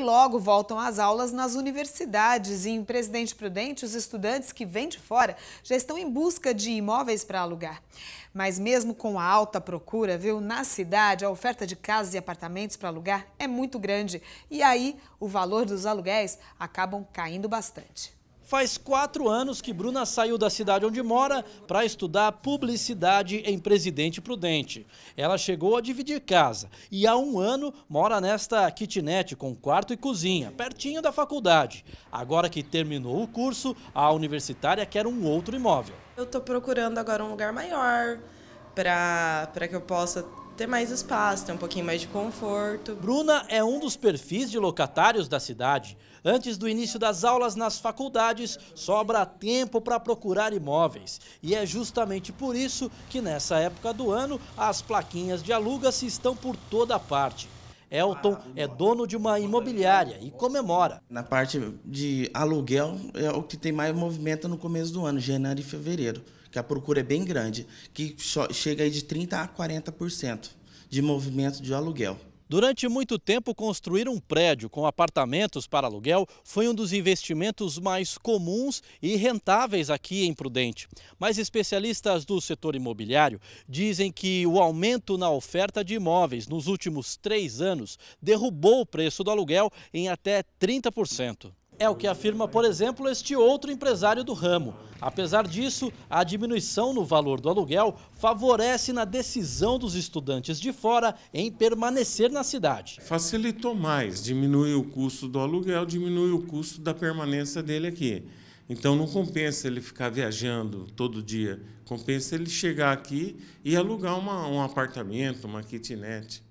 e logo voltam às aulas nas universidades. E em Presidente Prudente, os estudantes que vêm de fora já estão em busca de imóveis para alugar. Mas mesmo com a alta procura, viu, na cidade a oferta de casas e apartamentos para alugar é muito grande. E aí o valor dos aluguéis acabam caindo bastante. Faz quatro anos que Bruna saiu da cidade onde mora para estudar publicidade em Presidente Prudente. Ela chegou a dividir casa e há um ano mora nesta kitnet com quarto e cozinha, pertinho da faculdade. Agora que terminou o curso, a universitária quer um outro imóvel. Eu estou procurando agora um lugar maior, para que eu possa ter mais espaço, ter um pouquinho mais de conforto. Bruna é um dos perfis de locatários da cidade. Antes do início das aulas nas faculdades, sobra tempo para procurar imóveis. E é justamente por isso que nessa época do ano as plaquinhas de aluga-se estão por toda parte. Elton é dono de uma imobiliária e comemora. Na parte de aluguel é o que tem mais movimento no começo do ano, janeiro e fevereiro, que a procura é bem grande, que chega aí de 30 a 40% de movimento de aluguel. Durante muito tempo, construir um prédio com apartamentos para aluguel foi um dos investimentos mais comuns e rentáveis aqui em Prudente. Mas especialistas do setor imobiliário dizem que o aumento na oferta de imóveis nos últimos três anos derrubou o preço do aluguel em até 30%. É o que afirma, por exemplo, este outro empresário do ramo. Apesar disso, a diminuição no valor do aluguel favorece na decisão dos estudantes de fora em permanecer na cidade. Facilitou mais, diminui o custo do aluguel, diminui o custo da permanência dele aqui. Então não compensa ele ficar viajando todo dia, compensa ele chegar aqui e alugar uma, um apartamento, uma kitnet.